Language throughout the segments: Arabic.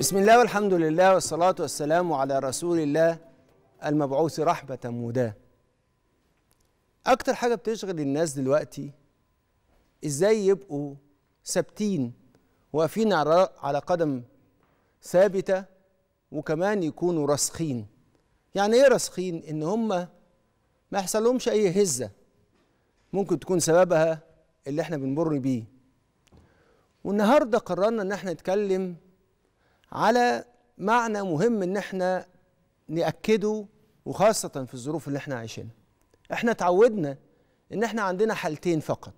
بسم الله والحمد لله والصلاة والسلام على رسول الله المبعوث رحمة مهداة أكتر حاجة بتشغل الناس دلوقتي إزاي يبقوا ثابتين واقفين على قدم ثابتة وكمان يكونوا راسخين يعني إيه راسخين؟ إن هما ما يحصلهمش أي هزة ممكن تكون سببها اللي إحنا بنمر بيه والنهاردة قررنا إن إحنا نتكلم على معنى مهم ان احنا ناكده وخاصه في الظروف اللي احنا عايشينها احنا اتعودنا ان احنا عندنا حالتين فقط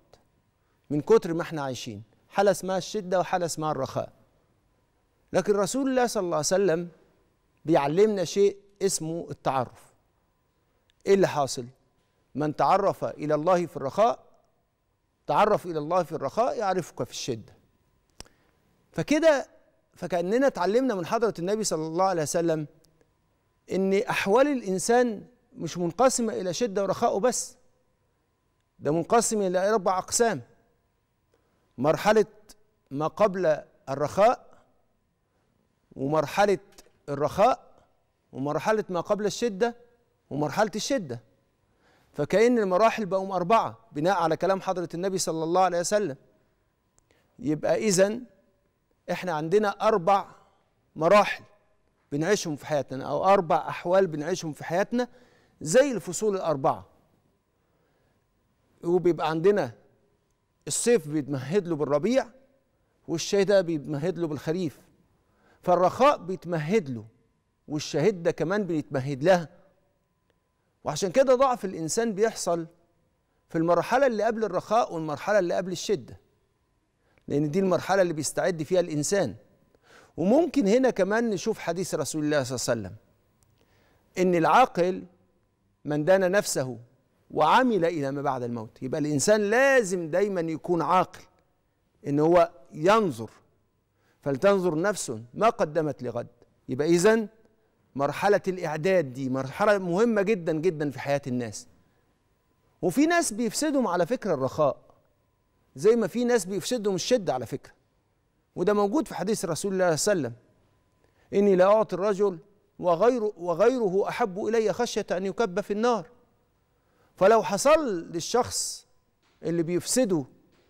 من كتر ما احنا عايشين حاله اسمها الشده وحاله اسمها الرخاء لكن رسول الله صلى الله عليه وسلم بيعلمنا شيء اسمه التعرف ايه اللي حاصل من تعرف الى الله في الرخاء تعرف الى الله في الرخاء يعرفك في الشده فكده فكأننا اتعلمنا من حضرة النبي صلى الله عليه وسلم إن أحوال الإنسان مش منقسمة إلى شدة ورخاء بس ده منقسم إلى أربع أقسام مرحلة ما قبل الرخاء ومرحلة الرخاء ومرحلة ما قبل الشدة ومرحلة الشدة فكأن المراحل بقوا أربعة بناء على كلام حضرة النبي صلى الله عليه وسلم يبقى إذن احنا عندنا اربع مراحل بنعيشهم في حياتنا او اربع احوال بنعيشهم في حياتنا زي الفصول الاربعه وبيبقى عندنا الصيف بيتمهد له بالربيع والشتاء بيتمهد له بالخريف فالرخاء بيتمهد له والشهدة كمان بيتمهد لها وعشان كده ضعف الإنسان بيحصل في المرحلة اللي قبل الرخاء والمرحلة اللي قبل الشدة لأن دي المرحلة اللي بيستعد فيها الإنسان وممكن هنا كمان نشوف حديث رسول الله صلى الله عليه وسلم إن العاقل من دان نفسه وعمل إلى ما بعد الموت يبقى الإنسان لازم دايما يكون عاقل إن هو ينظر فلتنظر نفس ما قدمت لغد يبقى إذا مرحلة الإعداد دي مرحلة مهمة جدا جدا في حياة الناس وفي ناس بيفسدهم على فكرة الرخاء زي ما في ناس بيفسدهم الشدة على فكرة وده موجود في حديث رسول الله صلى الله عليه وسلم إني لا أعطي الرجل وغيره, وغيره أحب إلي خشية أن يكب في النار فلو حصل للشخص اللي بيفسده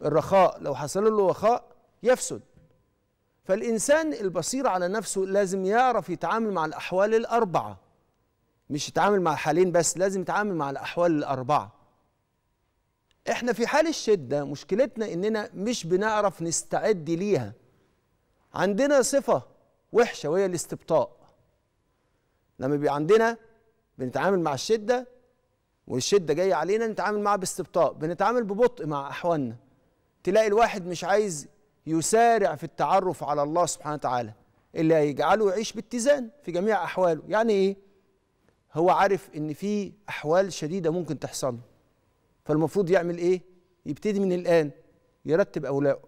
الرخاء لو حصل له وخاء يفسد فالإنسان البصير على نفسه لازم يعرف يتعامل مع الأحوال الأربعة مش يتعامل مع الحالين بس لازم يتعامل مع الأحوال الأربعة احنا في حال الشده مشكلتنا اننا مش بنعرف نستعد ليها عندنا صفه وحشه وهي الاستبطاء لما بيبقى عندنا بنتعامل مع الشده والشده جايه علينا نتعامل معاها باستبطاء بنتعامل ببطء مع احوالنا تلاقي الواحد مش عايز يسارع في التعرف على الله سبحانه وتعالى اللي هيجعله يعيش باتزان في جميع احواله يعني ايه هو عارف ان في احوال شديده ممكن تحصل له فالمفروض يعمل ايه يبتدي من الان يرتب اولاده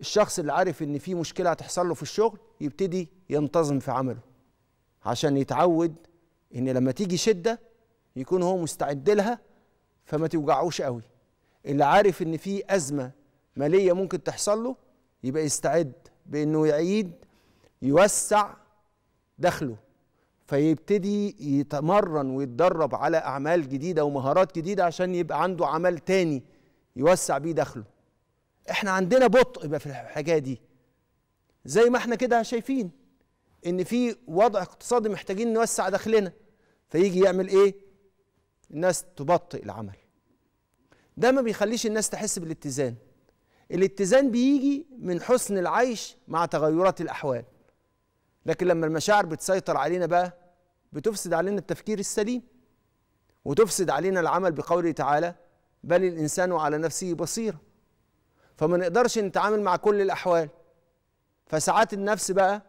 الشخص اللي عارف ان في مشكله هتحصل له في الشغل يبتدي ينتظم في عمله عشان يتعود ان لما تيجي شده يكون هو مستعد لها فما توجعوش قوي اللي عارف ان في ازمه ماليه ممكن تحصل له يبقى يستعد بانه يعيد يوسع دخله فيبتدي يتمرن ويتدرب على اعمال جديده ومهارات جديده عشان يبقى عنده عمل تاني يوسع بيه دخله احنا عندنا بطء بقى في الحاجات دي زي ما احنا كده شايفين ان في وضع اقتصادي محتاجين نوسع دخلنا فيجي يعمل ايه الناس تبطئ العمل ده ما بيخليش الناس تحس بالاتزان الاتزان بيجي من حسن العيش مع تغيرات الاحوال لكن لما المشاعر بتسيطر علينا بقى بتفسد علينا التفكير السليم وتفسد علينا العمل بقوله تعالى بل الانسان على نفسه بصيره فما نقدرش نتعامل مع كل الاحوال فساعات النفس بقى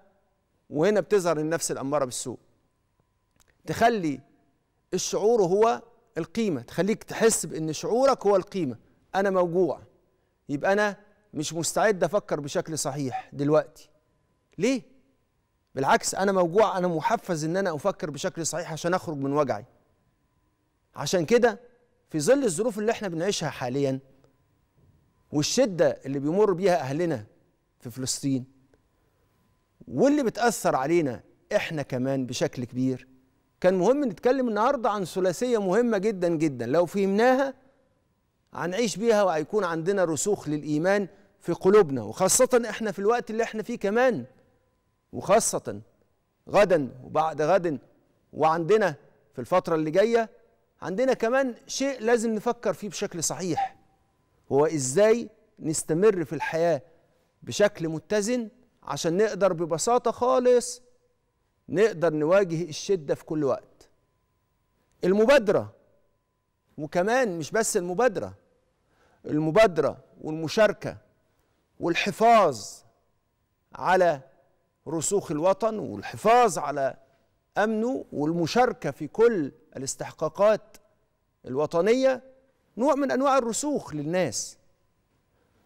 وهنا بتظهر النفس الاماره بالسوء تخلي الشعور هو القيمه تخليك تحس بان شعورك هو القيمه انا موجوع يبقى انا مش مستعد افكر بشكل صحيح دلوقتي ليه بالعكس انا موجوع انا محفز ان انا افكر بشكل صحيح عشان اخرج من وجعي عشان كده في ظل الظروف اللي احنا بنعيشها حاليا والشده اللي بيمر بيها اهلنا في فلسطين واللي بتاثر علينا احنا كمان بشكل كبير كان مهم نتكلم النهارده عن ثلاثيه مهمه جدا جدا لو فهمناها هنعيش بيها وهيكون عندنا رسوخ للايمان في قلوبنا وخاصه احنا في الوقت اللي احنا فيه كمان وخاصة غدا وبعد غد وعندنا في الفترة اللي جاية عندنا كمان شيء لازم نفكر فيه بشكل صحيح هو إزاي نستمر في الحياة بشكل متزن عشان نقدر ببساطة خالص نقدر نواجه الشدة في كل وقت المبادرة وكمان مش بس المبادرة المبادرة والمشاركة والحفاظ على رسوخ الوطن والحفاظ على امنه والمشاركه في كل الاستحقاقات الوطنيه نوع من انواع الرسوخ للناس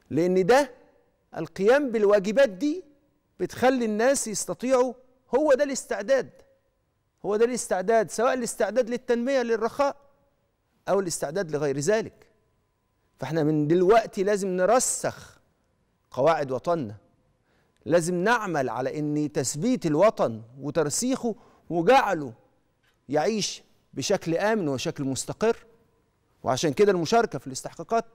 لان ده القيام بالواجبات دي بتخلي الناس يستطيعوا هو ده الاستعداد هو ده الاستعداد سواء الاستعداد للتنميه للرخاء او الاستعداد لغير ذلك فاحنا من دلوقتي لازم نرسخ قواعد وطننا لازم نعمل على ان تثبيت الوطن وترسيخه وجعله يعيش بشكل امن وشكل مستقر وعشان كده المشاركه في الاستحقاقات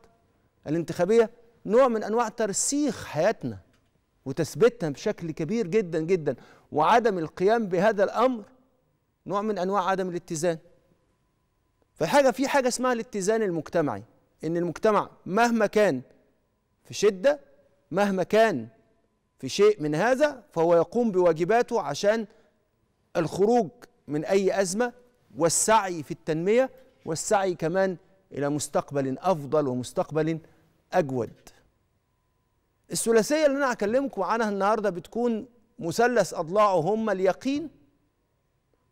الانتخابيه نوع من انواع ترسيخ حياتنا وتثبيتها بشكل كبير جدا جدا وعدم القيام بهذا الامر نوع من انواع عدم الاتزان فحاجه في حاجه اسمها الاتزان المجتمعي ان المجتمع مهما كان في شده مهما كان في شيء من هذا فهو يقوم بواجباته عشان الخروج من أي أزمة والسعي في التنمية والسعي كمان إلى مستقبل أفضل ومستقبل أجود الثلاثية اللي أنا هكلمكم عنها النهاردة بتكون مثلث أضلاعه هما اليقين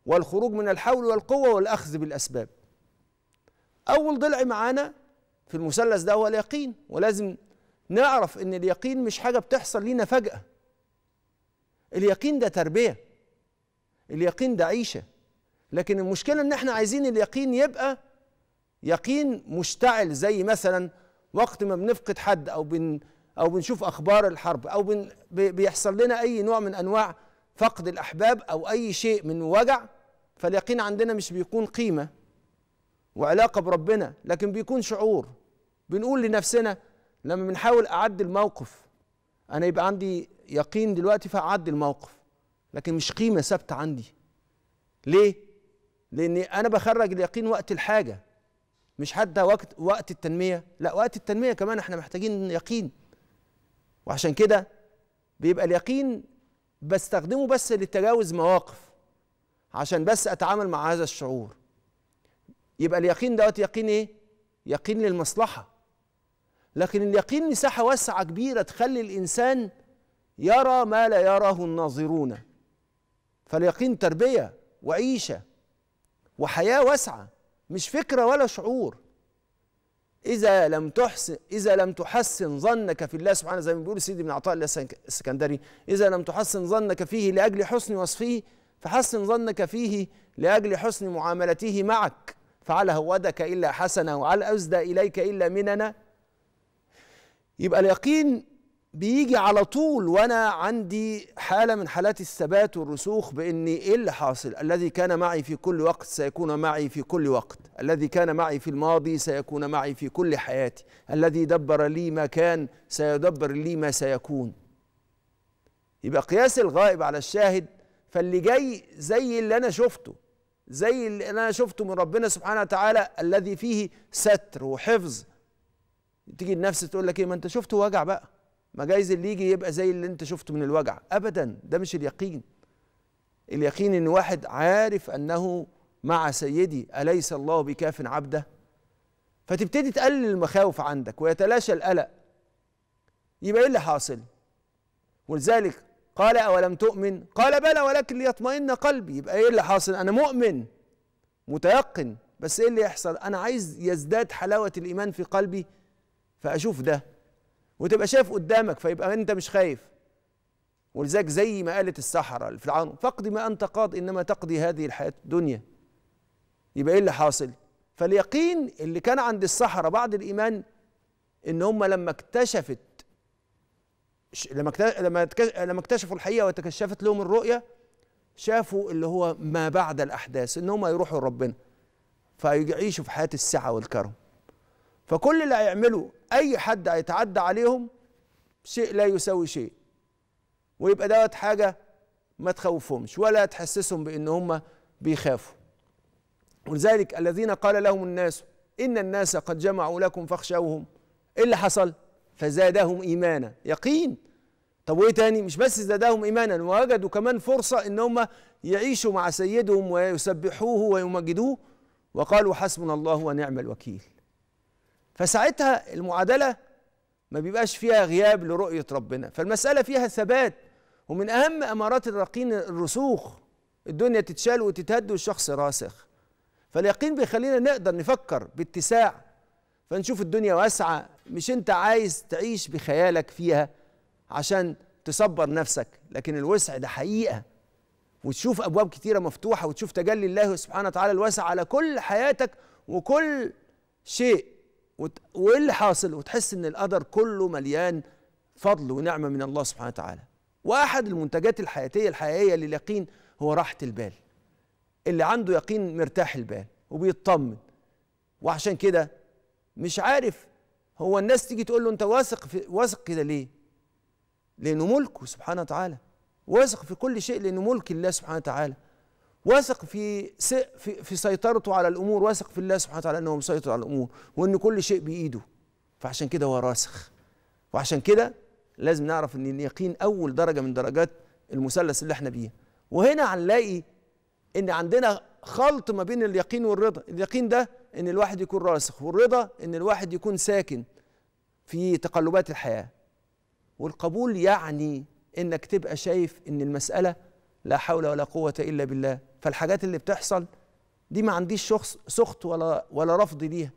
والخروج من الحول والقوة والأخذ بالأسباب أول ضلع معانا في المثلث ده هو اليقين ولازم نعرف ان اليقين مش حاجه بتحصل لينا فجاه اليقين ده تربيه اليقين ده عيشه لكن المشكله ان احنا عايزين اليقين يبقى يقين مشتعل زي مثلا وقت ما بنفقد حد او بن او بنشوف اخبار الحرب او بن بيحصل لنا اي نوع من انواع فقد الاحباب او اي شيء من وجع فاليقين عندنا مش بيكون قيمه وعلاقه بربنا لكن بيكون شعور بنقول لنفسنا لما بنحاول اعدل موقف انا يبقى عندي يقين دلوقتي فاعدل الموقف لكن مش قيمه ثابته عندي ليه لان انا بخرج اليقين وقت الحاجه مش حتى وقت وقت التنميه لا وقت التنميه كمان احنا محتاجين يقين وعشان كده بيبقى اليقين بستخدمه بس لتجاوز مواقف عشان بس اتعامل مع هذا الشعور يبقى اليقين دوت يقين ايه يقين للمصلحه لكن اليقين مساحة واسعة كبيرة تخلي الإنسان يرى ما لا يراه الناظرون فاليقين تربية وعيشة وحياة واسعة مش فكرة ولا شعور إذا لم تحسن إذا لم تحسن ظنك في الله سبحانه زي ما بيقول سيدي بن عطاء الله السكندري إذا لم تحسن ظنك فيه لأجل حسن وصفه فحسن ظنك فيه لأجل حسن معاملته معك فعلى هودك إلا حسنا وعلى أزدى إليك إلا مننا يبقى اليقين بيجي على طول وانا عندي حاله من حالات الثبات والرسوخ باني ايه اللي حاصل الذي كان معي في كل وقت سيكون معي في كل وقت الذي كان معي في الماضي سيكون معي في كل حياتي الذي دبر لي ما كان سيدبر لي ما سيكون يبقى قياس الغائب على الشاهد فاللي جاي زي اللي انا شفته زي اللي انا شفته من ربنا سبحانه وتعالى الذي فيه ستر وحفظ تيجي النفس تقول لك ايه ما انت شفت وجع بقى ما جايز اللي يجي يبقى زي اللي انت شفته من الوجع ابدا ده مش اليقين اليقين ان واحد عارف انه مع سيدي اليس الله بكاف عبده فتبتدي تقلل المخاوف عندك ويتلاشى القلق يبقى ايه اللي حاصل ولذلك قال اولم تؤمن قال بلى ولكن ليطمئن قلبي يبقى ايه اللي حاصل انا مؤمن متيقن بس ايه اللي يحصل انا عايز يزداد حلاوه الايمان في قلبي فاشوف ده وتبقى شايف قدامك فيبقى انت مش خايف ولذلك زي ما قالت السحرة فرعون فاقضي ما انت قاض انما تقضي هذه الحياة الدنيا يبقى ايه اللي حاصل فاليقين اللي كان عند السحرة بعد الايمان ان هم لما اكتشفت لما لما لما اكتشفوا الحقيقه وتكشفت لهم الرؤيه شافوا اللي هو ما بعد الاحداث ان هم يروحوا لربنا فيعيشوا في حياه السعه والكرم فكل اللي هيعمله اي حد هيتعدى عليهم شيء لا يساوي شيء ويبقى دوت حاجه ما تخوفهمش ولا تحسسهم بان هم بيخافوا ولذلك الذين قال لهم الناس ان الناس قد جمعوا لكم فاخشوهم ايه اللي حصل فزادهم ايمانا يقين طب وايه تاني مش بس زادهم ايمانا ووجدوا كمان فرصه ان هم يعيشوا مع سيدهم ويسبحوه ويمجدوه وقالوا حسبنا الله ونعم الوكيل فساعتها المعادله ما بيبقاش فيها غياب لرؤيه ربنا فالمساله فيها ثبات ومن اهم امارات الرقين الرسوخ الدنيا تتشال وتتهد والشخص راسخ فاليقين بيخلينا نقدر نفكر باتساع فنشوف الدنيا واسعه مش انت عايز تعيش بخيالك فيها عشان تصبر نفسك لكن الوسع ده حقيقه وتشوف ابواب كتيره مفتوحه وتشوف تجلي الله سبحانه وتعالى الواسع على كل حياتك وكل شيء وايه اللي حاصل وتحس ان القدر كله مليان فضل ونعمه من الله سبحانه وتعالى واحد المنتجات الحياتيه الحقيقيه لليقين هو راحه البال اللي عنده يقين مرتاح البال وبيطمن وعشان كده مش عارف هو الناس تيجي تقول له انت واثق في واثق كده ليه لانه ملكه سبحانه وتعالى واثق في كل شيء لانه ملك الله سبحانه وتعالى واثق في, في في سيطرته على الامور واثق في الله سبحانه وتعالى انه مسيطر على الامور وان كل شيء بايده فعشان كده هو راسخ وعشان كده لازم نعرف ان اليقين اول درجه من درجات المثلث اللي احنا بيه وهنا هنلاقي ان عندنا خلط ما بين اليقين والرضا اليقين ده ان الواحد يكون راسخ والرضا ان الواحد يكون ساكن في تقلبات الحياه والقبول يعني انك تبقى شايف ان المساله لا حول ولا قوة إلا بالله فالحاجات اللي بتحصل دي ما عنديش شخص سخط ولا ولا رفض ليها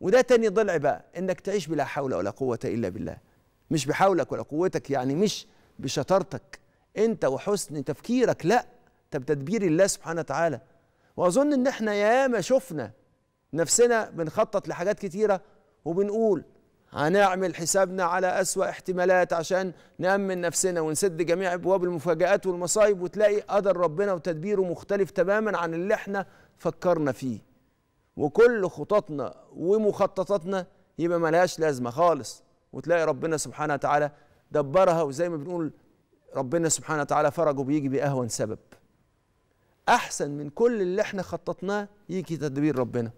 وده تاني ضلع بقى انك تعيش بلا حول ولا قوة إلا بالله مش بحولك ولا قوتك يعني مش بشطارتك انت وحسن تفكيرك لا انت بتدبير الله سبحانه وتعالى واظن ان احنا ياما شفنا نفسنا بنخطط لحاجات كتيره وبنقول هنعمل حسابنا على أسوأ احتمالات عشان نأمن نفسنا ونسد جميع أبواب المفاجآت والمصايب وتلاقي قدر ربنا وتدبيره مختلف تماما عن اللي احنا فكرنا فيه وكل خططنا ومخططاتنا يبقى ملهاش لازمة خالص وتلاقي ربنا سبحانه وتعالى دبرها وزي ما بنقول ربنا سبحانه وتعالى فرجه بيجي بأهون سبب أحسن من كل اللي احنا خططناه يجي تدبير ربنا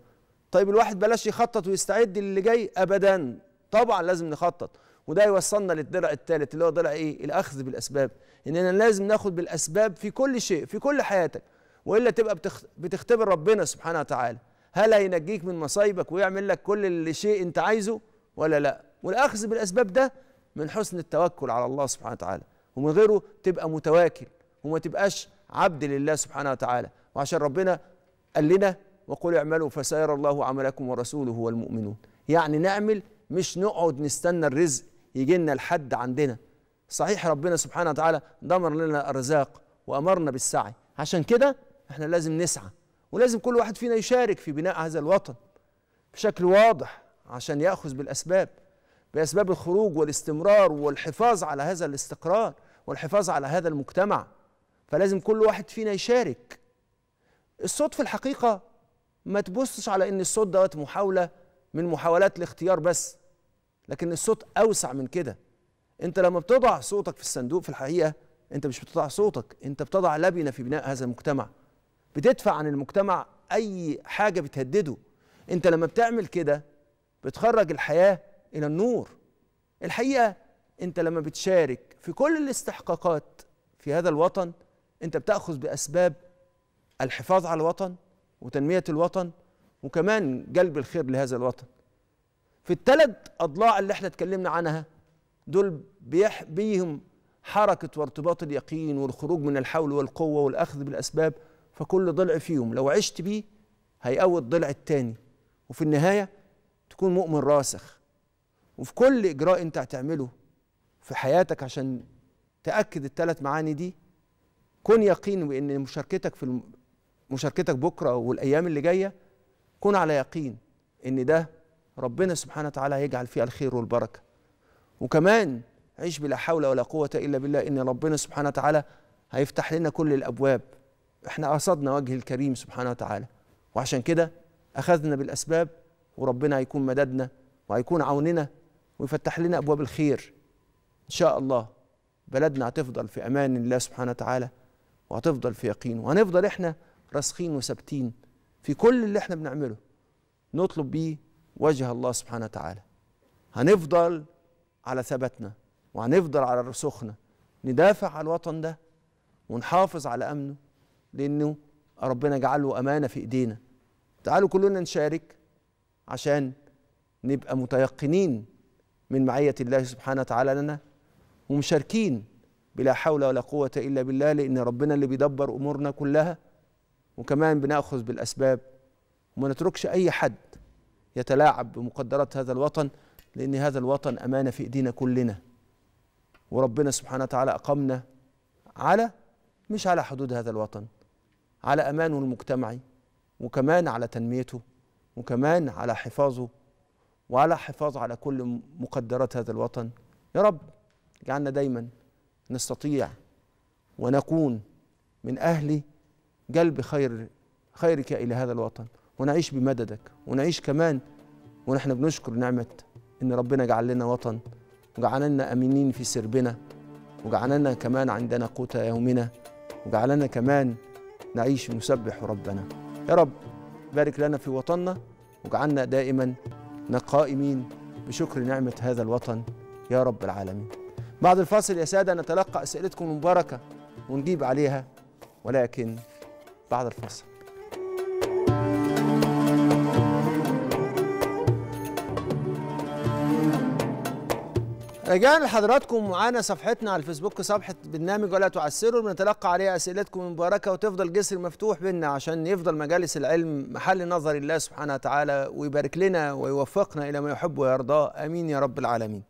طيب الواحد بلاش يخطط ويستعد اللي جاي أبدا طبعا لازم نخطط وده يوصلنا للدرع الثالث اللي هو درع ايه الاخذ بالاسباب اننا لازم ناخد بالاسباب في كل شيء في كل حياتك والا تبقى بتخ... بتختبر ربنا سبحانه وتعالى هل هينجيك من مصايبك ويعمل لك كل اللي شيء انت عايزه ولا لا والاخذ بالاسباب ده من حسن التوكل على الله سبحانه وتعالى ومن غيره تبقى متواكل وما تبقاش عبد لله سبحانه وتعالى وعشان ربنا قال لنا وقل اعملوا فسيرى الله عملكم ورسوله والمؤمنون يعني نعمل مش نقعد نستنى الرزق يجي لنا لحد عندنا صحيح ربنا سبحانه وتعالى ضمر لنا الرزاق وامرنا بالسعي عشان كده احنا لازم نسعى ولازم كل واحد فينا يشارك في بناء هذا الوطن بشكل واضح عشان ياخذ بالاسباب باسباب الخروج والاستمرار والحفاظ على هذا الاستقرار والحفاظ على هذا المجتمع فلازم كل واحد فينا يشارك الصوت في الحقيقه ما تبصش على ان الصوت دوت محاوله من محاولات الاختيار بس لكن الصوت اوسع من كده انت لما بتضع صوتك في الصندوق في الحقيقه انت مش بتضع صوتك انت بتضع لبنه في بناء هذا المجتمع بتدفع عن المجتمع اي حاجه بتهدده انت لما بتعمل كده بتخرج الحياه الى النور الحقيقه انت لما بتشارك في كل الاستحقاقات في هذا الوطن انت بتاخذ باسباب الحفاظ على الوطن وتنميه الوطن وكمان جلب الخير لهذا الوطن في الثلاث اضلاع اللي احنا اتكلمنا عنها دول بيح بيهم حركه وارتباط اليقين والخروج من الحول والقوه والاخذ بالاسباب فكل ضلع فيهم لو عشت بيه هيقوي الضلع التاني وفي النهايه تكون مؤمن راسخ وفي كل اجراء انت هتعمله في حياتك عشان تاكد الثلاث معاني دي كن يقين بان مشاركتك في مشاركتك بكره والايام اللي جايه كن على يقين ان ده ربنا سبحانه وتعالى هيجعل فيها الخير والبركه وكمان عيش بلا حول ولا قوه الا بالله ان ربنا سبحانه وتعالى هيفتح لنا كل الابواب احنا قصدنا وجه الكريم سبحانه وتعالى وعشان كده اخذنا بالاسباب وربنا هيكون مددنا وهيكون عوننا ويفتح لنا ابواب الخير ان شاء الله بلدنا هتفضل في امان الله سبحانه وتعالى وهتفضل في يقين وهنفضل احنا راسخين وثابتين في كل اللي احنا بنعمله نطلب بيه وجه الله سبحانه وتعالى هنفضل على ثباتنا وهنفضل على رسوخنا ندافع على الوطن ده ونحافظ على امنه لانه ربنا جعله امانه في ايدينا تعالوا كلنا نشارك عشان نبقى متيقنين من معيه الله سبحانه وتعالى لنا ومشاركين بلا حول ولا قوه الا بالله لان ربنا اللي بيدبر امورنا كلها وكمان بناخذ بالاسباب وما نتركش اي حد يتلاعب بمقدرات هذا الوطن لان هذا الوطن امانه في ايدينا كلنا وربنا سبحانه وتعالى اقامنا على مش على حدود هذا الوطن على امانه المجتمعي وكمان على تنميته وكمان على حفاظه وعلى حفاظ على كل مقدرات هذا الوطن يا رب اجعلنا دايما نستطيع ونكون من اهل جلب خير خيرك إلى هذا الوطن ونعيش بمددك ونعيش كمان ونحن بنشكر نعمة إن ربنا جعل لنا وطن وجعلنا أمينين في سربنا وجعلنا كمان عندنا قوت يومنا وجعلنا كمان نعيش ونسبح ربنا يا رب بارك لنا في وطننا واجعلنا دائما قائمين بشكر نعمة هذا الوطن يا رب العالمين بعد الفاصل يا سادة نتلقى أسئلتكم المباركة ونجيب عليها ولكن بعد الفاصل رجعنا لحضراتكم معانا صفحتنا على الفيسبوك صفحة برنامج ولا تعسروا بنتلقى عليها أسئلتكم المباركة وتفضل جسر مفتوح بينا عشان يفضل مجالس العلم محل نظر الله سبحانه وتعالى ويبارك لنا ويوفقنا إلى ما يحب ويرضاه آمين يا رب العالمين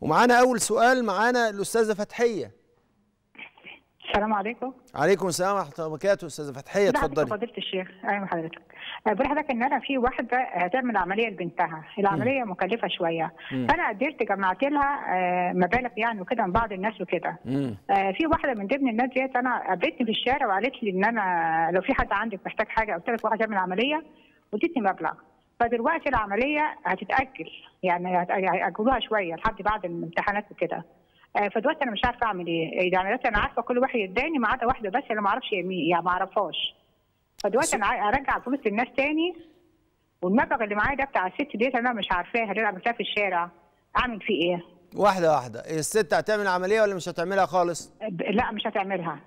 ومعانا أول سؤال معانا الأستاذة فتحية السلام عليكم عليكم السلام ورحمه الله وبركاته استاذه فتحيه اتفضلي فضيله الشيخ أهلا أيوة، حضرتك أه، بقول حضرتك ان انا في واحده هتعمل أه، عمليه لبنتها العمليه م. مكلفه شويه م. فانا قدرت جمعت لها أه، مبالغ يعني وكده من بعض الناس وكده في واحده من ضمن الناس ديت انا قابلتني في الشارع وقالت لي ان انا لو في حد عندك محتاج حاجه قلت لك واحده تعمل عمليه وادتني مبلغ فدلوقتي العمليه هتتاجل يعني هياجلوها شويه لحد بعد الامتحانات وكده آه، فدلوقتي انا مش عارفه اعمل إيه. ايه يعني دلوقتي انا عارفه كل واحد اداني ما عدا واحده بس انا ما اعرفش يعني ما اعرفهاش فدلوقتي انا ارجع فلوس للناس تاني والمبلغ اللي معايا ده بتاع الست ديت انا مش عارفاها اللي انا عملتها في الشارع اعمل فيه ايه؟ واحده واحده إيه، الست هتعمل عمليه ولا مش هتعملها خالص؟ لا مش هتعملها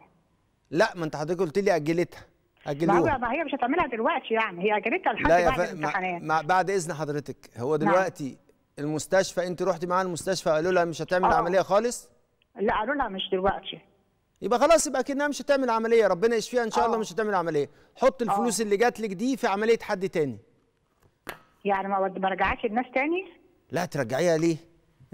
لا ما انت حضرتك قلت لي اجلتها اجلوها ما, ما هي مش هتعملها دلوقتي يعني هي اجلتها لحد بعد الامتحانات بعد اذن حضرتك هو نعم. دلوقتي نعم. المستشفى انت رحتي معاها المستشفى قالوا لها مش هتعمل أوه. عمليه خالص لا قالوا لها مش دلوقتي يبقى خلاص يبقى كانها مش هتعمل عمليه ربنا يشفيها ان شاء الله آه. مش هتعمل عمليه حط الفلوس أوه. اللي جات لك دي في عمليه حد تاني يعني ما ما رجعتش الناس تاني لا ترجعيها ليه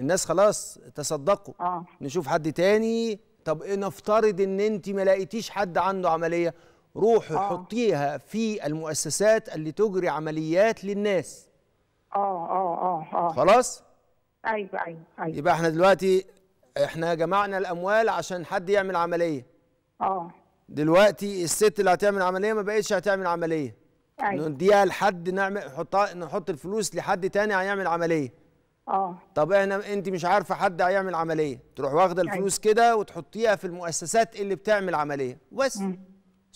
الناس خلاص تصدقوا أوه. نشوف حد تاني طب إيه نفترض ان انت ما لقيتيش حد عنده عمليه روحي آه. حطيها في المؤسسات اللي تجري عمليات للناس آه،, اه اه اه خلاص ايوه ايوه ايوه يبقى احنا دلوقتي احنا جمعنا الاموال عشان حد يعمل عمليه اه دلوقتي الست اللي هتعمل عمليه ما بقتش هتعمل عمليه أيوة. نديها لحد نعمل نحطها نحط الفلوس لحد تاني هيعمل عمليه اه طب احنا انت مش عارفه حد هيعمل عمليه تروح واخده أيوة. الفلوس أيوة. كده وتحطيها في المؤسسات اللي بتعمل عمليه بس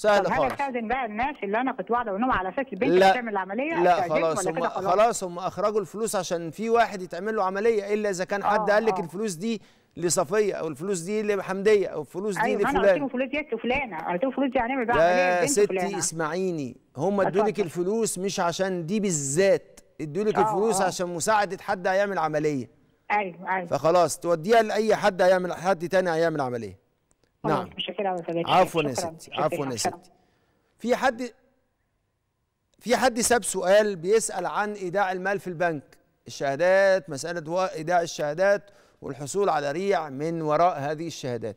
سهل طب خالص استاذن بقى الناس اللي انا كنت واعده انهم على اساس البنت لا تعمل العمليه لا خلاص هم خلاص هم اخرجوا الفلوس عشان في واحد يتعمل له عمليه الا اذا كان حد آه، قال لك آه. الفلوس دي لصفيه او الفلوس دي لحمديه او الفلوس دي أيوة لفلان انا قلت له فلوس دي لفلانه قلت له فلوس دي هنعمل بقى عمليه يا ستي اسمعيني هم ادوا لك الفلوس مش عشان دي بالذات ادوا لك آه، الفلوس عشان مساعده حد هيعمل عمليه ايوه ايوه فخلاص توديها لاي حد هيعمل حد تاني هيعمل عمليه نعم شكرا عفوا يا ستي عفوا يا ستي في حد في حد ساب سؤال بيسال عن ايداع المال في البنك الشهادات مساله ايداع الشهادات والحصول على ريع من وراء هذه الشهادات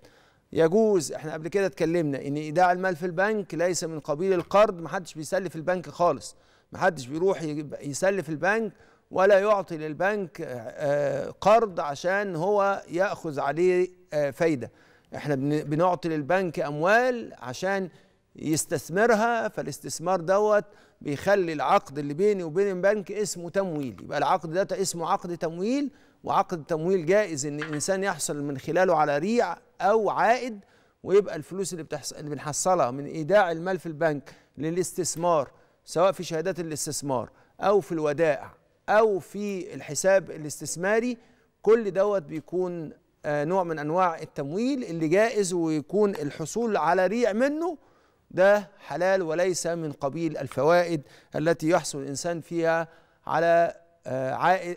يجوز احنا قبل كده اتكلمنا ان ايداع المال في البنك ليس من قبيل القرض محدش بيسلف البنك خالص محدش بيروح يسلف البنك ولا يعطي للبنك آه، قرض عشان هو ياخذ عليه آه، فايده احنا بنعطي للبنك اموال عشان يستثمرها فالاستثمار دوت بيخلي العقد اللي بيني وبين البنك اسمه تمويل يبقى العقد ده اسمه عقد تمويل وعقد تمويل جائز ان الانسان يحصل من خلاله على ريع او عائد ويبقى الفلوس اللي بتحص... اللي بنحصلها من ايداع المال في البنك للاستثمار سواء في شهادات الاستثمار او في الودائع او في الحساب الاستثماري كل دوت بيكون آه، نوع من انواع التمويل اللي جائز ويكون الحصول على ريع منه ده حلال وليس من قبيل الفوائد التي يحصل الانسان فيها على آه،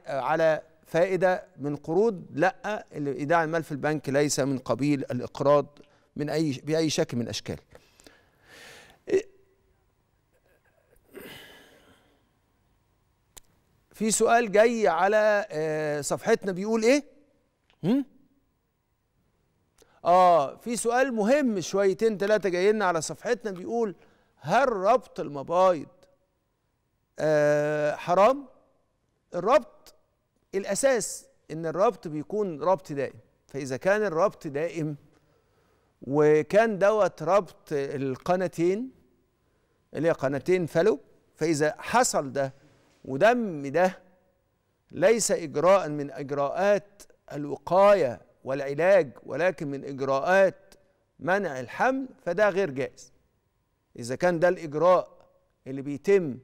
آه، على فائده من قروض لا ايداع المال في البنك ليس من قبيل الاقراض من اي باي شكل من الاشكال في سؤال جاي على صفحتنا بيقول ايه؟ اه في سؤال مهم شويتين ثلاثه جايين على صفحتنا بيقول هل ربط المبايض آه حرام الربط الاساس ان الربط بيكون ربط دائم فاذا كان الربط دائم وكان دوت ربط القناتين اللي هي قناتين فلو فاذا حصل ده ودم ده ليس اجراء من اجراءات الوقايه والعلاج ولكن من إجراءات منع الحمل فده غير جائز إذا كان ده الإجراء اللي بيتم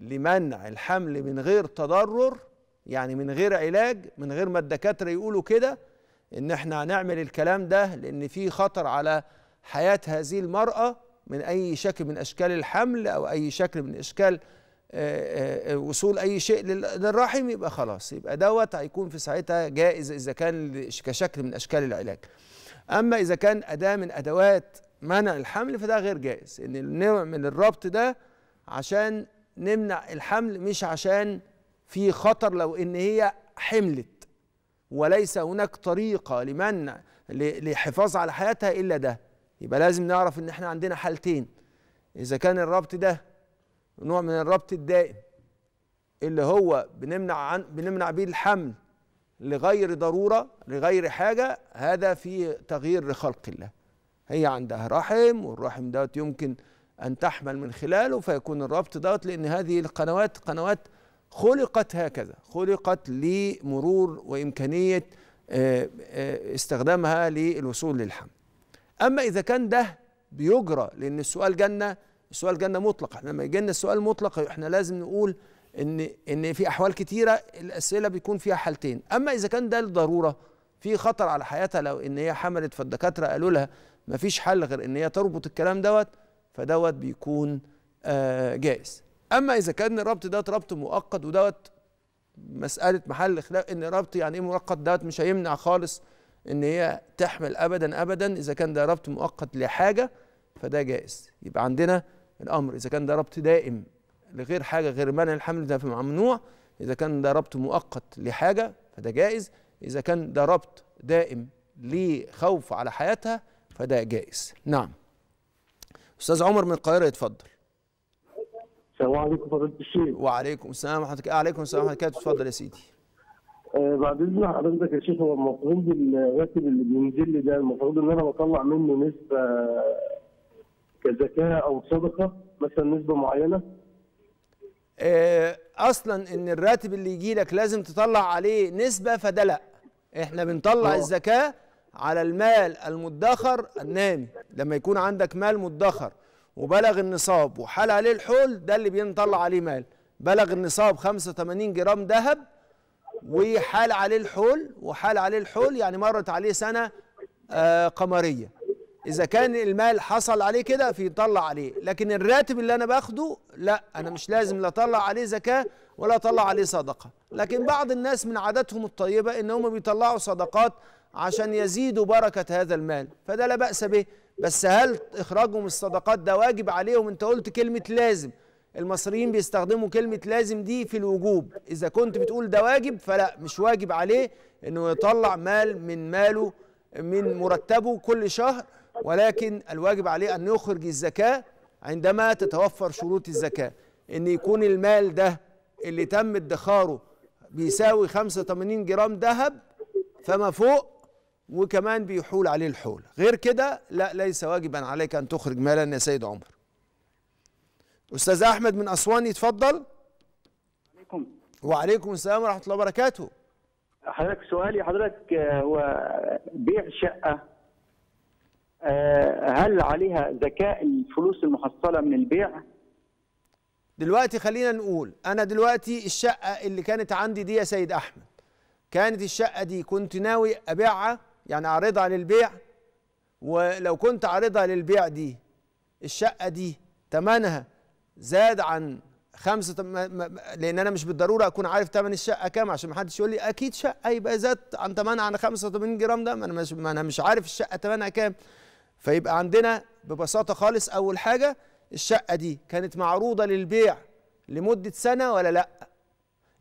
لمنع الحمل من غير تضرر يعني من غير علاج من غير ما الدكاترة يقولوا كده إن إحنا هنعمل الكلام ده لأن في خطر على حياة هذه المرأة من أي شكل من أشكال الحمل أو أي شكل من أشكال آه، آه، آه، وصول اي شيء للرحم يبقى خلاص يبقى دوت هيكون في ساعتها جائز اذا كان كشكل من اشكال العلاج اما اذا كان اداه من ادوات منع الحمل فده غير جائز ان النوع من الربط ده عشان نمنع الحمل مش عشان في خطر لو ان هي حملت وليس هناك طريقه لمنع للحفاظ على حياتها الا ده يبقى لازم نعرف ان احنا عندنا حالتين اذا كان الربط ده نوع من الربط الدائم اللي هو بنمنع عن بنمنع بيه الحمل لغير ضروره لغير حاجه هذا في تغيير لخلق الله هي عندها رحم والرحم دوت يمكن ان تحمل من خلاله فيكون الربط دوت لان هذه القنوات قنوات خلقت هكذا خلقت لمرور وامكانيه آه، آه، استخدامها للوصول للحمل اما اذا كان ده بيجرى لان السؤال جنه السؤال جانا مطلق احنا لما يجينا السؤال مطلق احنا لازم نقول ان ان في احوال كتيره الاسئله بيكون فيها حالتين اما اذا كان ده الضروره في خطر على حياتها لو ان هي حملت فالدكاتره قالوا لها ما فيش حل غير ان هي تربط الكلام دوت فدوت بيكون آه، جائز اما اذا كان الربط دوت ربط مؤقت ودوت مساله محل خلاف ان ربط يعني ايه مؤقت دوت مش هيمنع خالص ان هي تحمل ابدا ابدا اذا كان ده ربط مؤقت لحاجه فده جائز يبقى عندنا الامر اذا كان ده ربط دائم لغير حاجه غير منع الحمل ده ممنوع اذا كان ده ربط مؤقت لحاجه فده جائز اذا كان ده ربط دائم لخوف على حياتها فده جائز نعم استاذ عمر من القاهره يتفضل السلام عليكم فضيله الشيخ وعليكم السلام ورحمه الله وعليكم السلام ورحمه الله اتفضل يا سيدي آه، بعد اذن حضرتك يا شيخ هو المفروض الراتب اللي بينزل لي ده المفروض ان انا بطلع منه نسبه كزكاه او صدقه مثلا نسبه معينه آه، اصلا ان الراتب اللي يجي لك لازم تطلع عليه نسبه فده لا احنا بنطلع أوه. الزكاه على المال المدخر النامي لما يكون عندك مال مدخر وبلغ النصاب وحال عليه الحول ده اللي بينطلع عليه مال بلغ النصاب 85 جرام ذهب وحال عليه الحول وحال عليه الحول يعني مرت عليه سنه آه قمريه اذا كان المال حصل عليه كده فيطلع عليه لكن الراتب اللي انا باخده لا انا مش لازم لا اطلع عليه زكاه ولا اطلع عليه صدقه لكن بعض الناس من عاداتهم الطيبه ان هم بيطلعوا صدقات عشان يزيدوا بركه هذا المال فده لا باس به بس هل اخراجهم الصدقات ده واجب عليهم انت قلت كلمه لازم المصريين بيستخدموا كلمة لازم دي في الوجوب إذا كنت بتقول ده واجب فلا مش واجب عليه أنه يطلع مال من ماله من مرتبه كل شهر ولكن الواجب عليه أن يخرج الزكاة عندما تتوفر شروط الزكاة إن يكون المال ده اللي تم ادخاره بيساوي 85 جرام ذهب فما فوق وكمان بيحول عليه الحول غير كده لا ليس واجبا عليك أن تخرج مالا يا سيد عمر أستاذ أحمد من أسوان يتفضل عليكم وعليكم السلام ورحمة الله وبركاته حضرتك سؤالي حضرتك آه، هو بيع شقة آه، هل عليها ذكاء الفلوس المحصله من البيع دلوقتي خلينا نقول انا دلوقتي الشقه اللي كانت عندي دي يا سيد احمد كانت الشقه دي كنت ناوي ابيعها يعني اعرضها للبيع ولو كنت عارضها للبيع دي الشقه دي ثمنها زاد عن خمسة لأن أنا مش بالضرورة أكون عارف ثمن الشقة كام عشان ما حدش يقول لي أكيد شقة يبقى زاد عن ثمنها عن 85 جرام ده ما أنا مش ما أنا مش عارف الشقة ثمنها كام فيبقى عندنا ببساطة خالص أول حاجة الشقة دي كانت معروضة للبيع لمدة سنة ولا لأ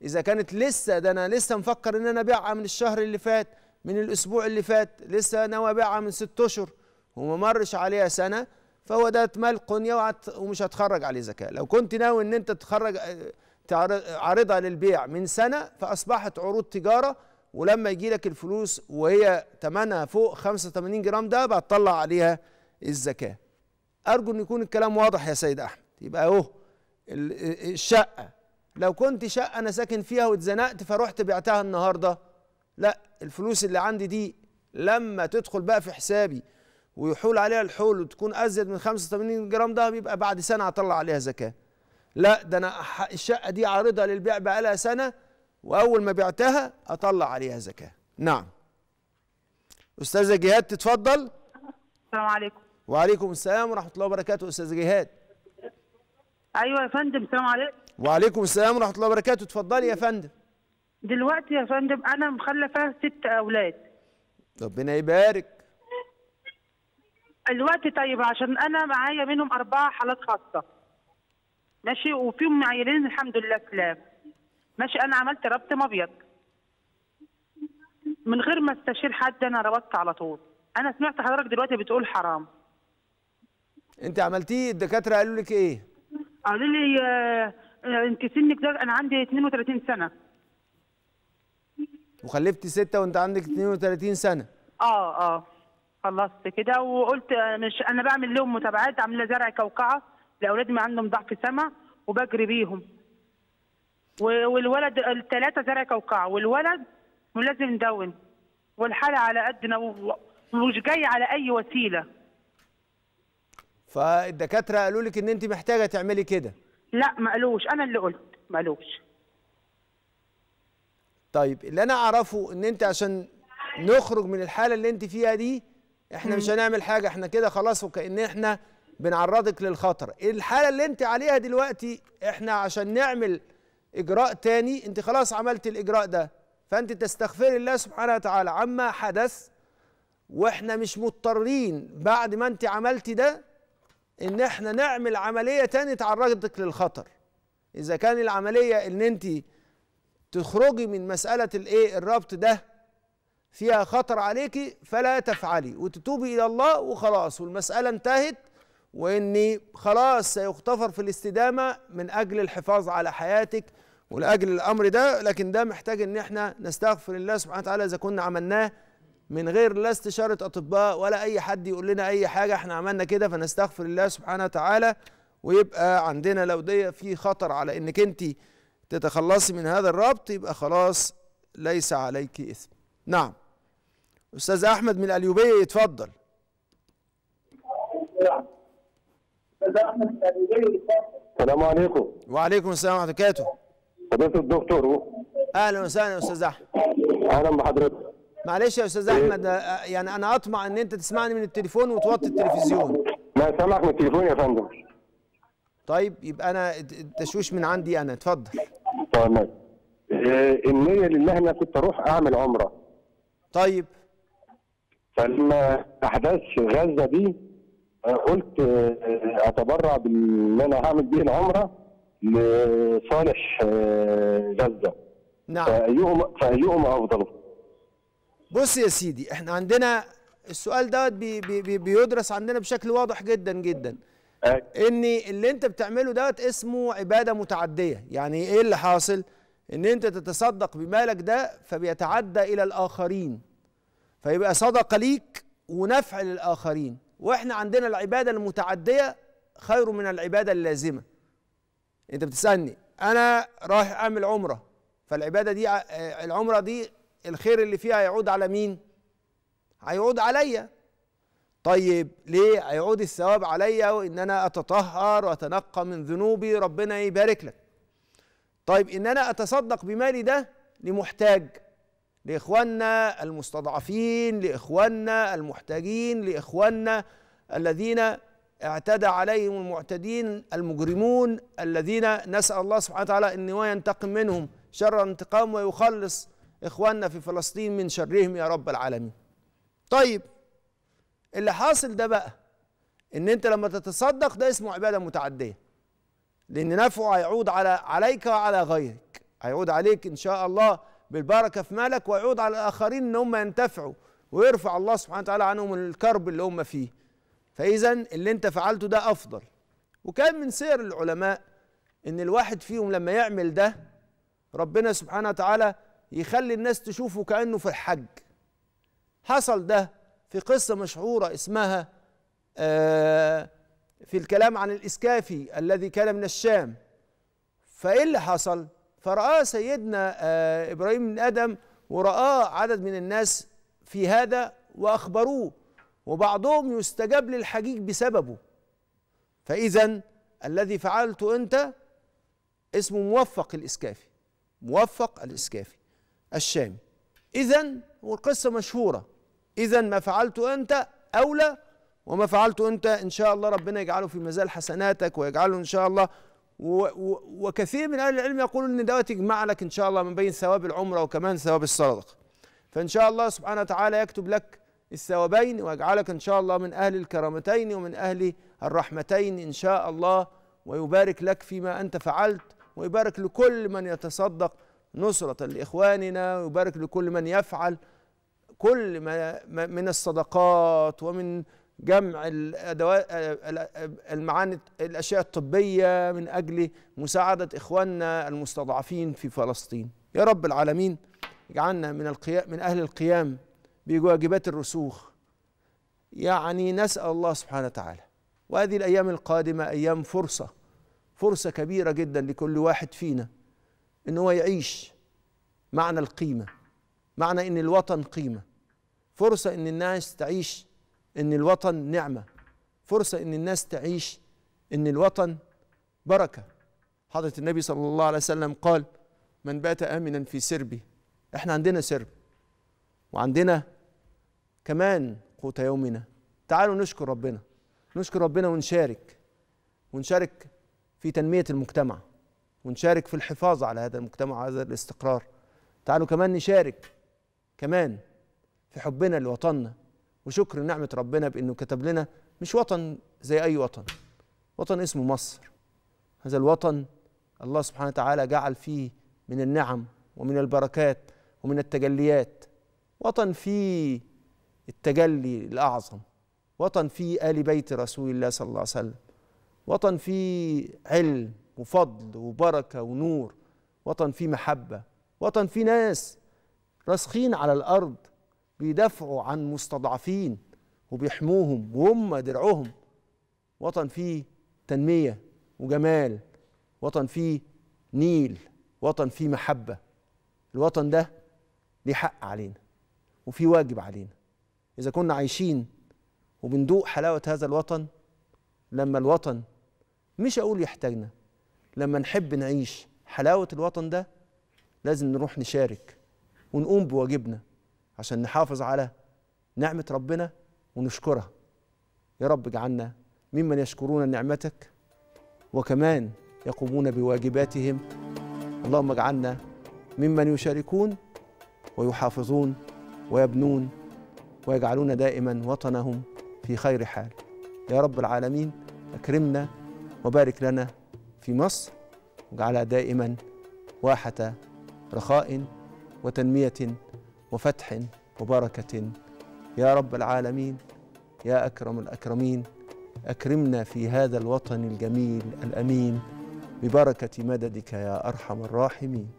إذا كانت لسه ده أنا لسه مفكر إن أنا أبيعها من الشهر اللي فات من الأسبوع اللي فات لسه ناوي أبيعها من ست أشهر وما مرش عليها سنة فهو ده مال قنية ومش هتخرج عليه زكاة لو كنت ناوي إن أنت تخرج عارضها للبيع من سنة فأصبحت عروض تجارة ولما يجي لك الفلوس وهي ثمنها فوق 85 جرام ده بقى تطلع عليها الزكاه ارجو ان يكون الكلام واضح يا سيد احمد يبقى اهو الشقه لو كنت شقه انا ساكن فيها واتزنقت فروحت بعتها النهارده لا الفلوس اللي عندي دي لما تدخل بقى في حسابي ويحول عليها الحول وتكون ازيد من 85 جرام ده بيبقى بعد سنه هطلع عليها زكاه لا ده انا الشقه دي عارضه للبيع بقى لها سنه واول ما بعتها اطلع عليها زكاه نعم استاذه جهاد تتفضل السلام عليكم وعليكم السلام ورحمه الله وبركاته استاذه جهاد ايوه يا فندم السلام عليكم وعليكم السلام ورحمه الله وبركاته اتفضلي يا فندم دلوقتي يا فندم انا مخلفه ست اولاد ربنا يبارك الوقت طيب عشان انا معايا منهم اربعه حالات خاصه ماشي وفيهم معيلين الحمد لله سلام ماشي انا عملت ربط مبيض من غير ما استشير حد انا ربطت على طول انا سمعت حضرتك دلوقتي بتقول حرام انت عملتيه الدكاتره قالوا لك ايه قالوا لي آه, آه، انت سنك ده انا عندي 32 سنه وخلفتي ستة وانت عندك 32 سنه اه اه خلصت كده وقلت آه، مش انا بعمل لهم متابعات عامله زرع كوكعه لاولادي ما عندهم ضعف سمع وبجري بيهم والولد الثلاثه زرع كوقعه والولد ملازم داون والحاله على قدنا ومش جاي على اي وسيله فالدكاتره قالوا لك ان انت محتاجه تعملي كده لا ما قالوش انا اللي قلت ما قالوش طيب اللي انا اعرفه ان انت عشان نخرج من الحاله اللي انت فيها دي احنا مش هنعمل حاجه احنا كده خلاص وكان احنا بنعرضك للخطر الحاله اللي انت عليها دلوقتي احنا عشان نعمل اجراء تاني انت خلاص عملت الاجراء ده فانت تستغفر الله سبحانه وتعالى عما حدث واحنا مش مضطرين بعد ما انت عملتي ده ان احنا نعمل عمليه تاني تعرضك للخطر اذا كان العمليه ان انت تخرجي من مساله الايه الربط ده فيها خطر عليك فلا تفعلي وتتوبي الى الله وخلاص والمساله انتهت واني خلاص سيغتفر في الاستدامه من اجل الحفاظ على حياتك ولاجل الامر ده لكن ده محتاج ان احنا نستغفر الله سبحانه وتعالى اذا كنا عملناه من غير لا استشاره اطباء ولا اي حد يقول لنا اي حاجه احنا عملنا كده فنستغفر الله سبحانه وتعالى ويبقى عندنا لو دي في خطر على انك انت تتخلصي من هذا الربط يبقى خلاص ليس عليك اثم نعم استاذ احمد من القليوبيه يتفضل السلام عليكم وعليكم السلام ورحمه الله وبركاته فضيلة الدكتور اهلا وسهلا يا استاذ احمد اهلا بحضرتك معلش يا استاذ إيه؟ احمد آه، آه، يعني انا اطمع ان انت تسمعني من التليفون وتوطي التلفزيون لا سامعك من التليفون يا فندم طيب يبقى انا التشويش من عندي انا اتفضل تمام آه، النيه لله انا كنت اروح اعمل عمره طيب فلما احداث غزه دي قلت اتبرع بان انا هعمل بيه العمره لصالح آه، غزه نعم فايهما فايهما افضل؟ بص يا سيدي احنا عندنا السؤال دوت بي بي بيدرس عندنا بشكل واضح جدا جدا آه. ان اللي انت بتعمله دوت اسمه عباده متعديه يعني ايه اللي حاصل ان انت تتصدق بمالك ده فبيتعدى الى الاخرين فيبقى صدقه ليك ونفع للاخرين واحنا عندنا العباده المتعديه خير من العباده اللازمه انت بتسالني انا رايح اعمل عمره فالعباده دي آه، العمره دي الخير اللي فيها هيعود على مين هيعود عليا طيب ليه هيعود الثواب عليا وان انا اتطهر واتنقى من ذنوبي ربنا يبارك لك طيب ان انا اتصدق بمالي ده لمحتاج لاخواننا المستضعفين لاخواننا المحتاجين لاخواننا الذين اعتدى عليهم المعتدين المجرمون الذين نسأل الله سبحانه وتعالى أن ينتقم منهم شر الانتقام ويخلص إخواننا في فلسطين من شرهم يا رب العالمين طيب اللي حاصل ده بقى ان انت لما تتصدق ده اسمه عبادة متعدية لأن نفعه هيعود على عليك وعلى غيرك هيعود عليك إن شاء الله بالبركة في مالك ويعود على الآخرين إن هم ينتفعوا ويرفع الله سبحانه وتعالى عنهم الكرب اللي هم فيه فاذا اللي انت فعلته ده افضل وكان من سير العلماء ان الواحد فيهم لما يعمل ده ربنا سبحانه وتعالى يخلي الناس تشوفه كانه في الحج حصل ده في قصه مشهوره اسمها آه في الكلام عن الاسكافي الذي كان من الشام فايه اللي حصل فرآه سيدنا آه ابراهيم بن ادم ورآه عدد من الناس في هذا واخبروه وبعضهم يستجاب للحجيج بسببه فإذا الذي فعلته أنت اسمه موفق الإسكافي موفق الإسكافي الشامي إذا والقصة مشهورة إذا ما فعلته أنت أولى وما فعلته أنت إن شاء الله ربنا يجعله في مزال حسناتك ويجعله إن شاء الله و و وكثير من أهل العلم يقولون إن دوت يجمع لك إن شاء الله ما بين ثواب العمرة وكمان ثواب الصدقة فإن شاء الله سبحانه وتعالى يكتب لك الثوابين ويجعلك إن شاء الله من أهل الكرامتين ومن أهل الرحمتين إن شاء الله ويبارك لك فيما أنت فعلت ويبارك لكل من يتصدق نصرة لإخواننا ويبارك لكل من يفعل كل ما من الصدقات ومن جمع الأدوات المعاني الأشياء الطبية من أجل مساعدة إخواننا المستضعفين في فلسطين يا رب العالمين اجعلنا من القيام من أهل القيام بواجبات الرسوخ يعني نسأل الله سبحانه وتعالى وهذه الأيام القادمة أيام فرصة فرصة كبيرة جدا لكل واحد فينا إن هو يعيش معنى القيمة معنى إن الوطن قيمة فرصة إن الناس تعيش إن الوطن نعمة فرصة إن الناس تعيش إن الوطن بركة حضرة النبي صلى الله عليه وسلم قال من بات آمنا في سربه إحنا عندنا سرب وعندنا كمان قوت يومنا تعالوا نشكر ربنا نشكر ربنا ونشارك ونشارك في تنمية المجتمع ونشارك في الحفاظ على هذا المجتمع وهذا الاستقرار تعالوا كمان نشارك كمان في حبنا لوطننا وشكر نعمة ربنا بأنه كتب لنا مش وطن زي أي وطن وطن اسمه مصر هذا الوطن الله سبحانه وتعالى جعل فيه من النعم ومن البركات ومن التجليات وطن فيه التجلي الأعظم وطن فيه آل بيت رسول الله صلى الله عليه وسلم وطن فيه علم وفضل وبركة ونور وطن فيه محبة وطن فيه ناس راسخين على الأرض بيدافعوا عن مستضعفين وبيحموهم وهم درعهم وطن فيه تنمية وجمال وطن فيه نيل وطن فيه محبة الوطن ده ليه حق علينا وفي واجب علينا إذا كنا عايشين وبندوق حلاوة هذا الوطن لما الوطن مش أقول يحتاجنا لما نحب نعيش حلاوة الوطن ده لازم نروح نشارك ونقوم بواجبنا عشان نحافظ على نعمة ربنا ونشكرها يا رب اجعلنا ممن يشكرون نعمتك وكمان يقومون بواجباتهم اللهم اجعلنا ممن يشاركون ويحافظون ويبنون ويجعلون دائما وطنهم في خير حال يا رب العالمين أكرمنا وبارك لنا في مصر واجعلها دائما واحة رخاء وتنمية وفتح وبركة يا رب العالمين يا أكرم الأكرمين أكرمنا في هذا الوطن الجميل الأمين ببركة مددك يا أرحم الراحمين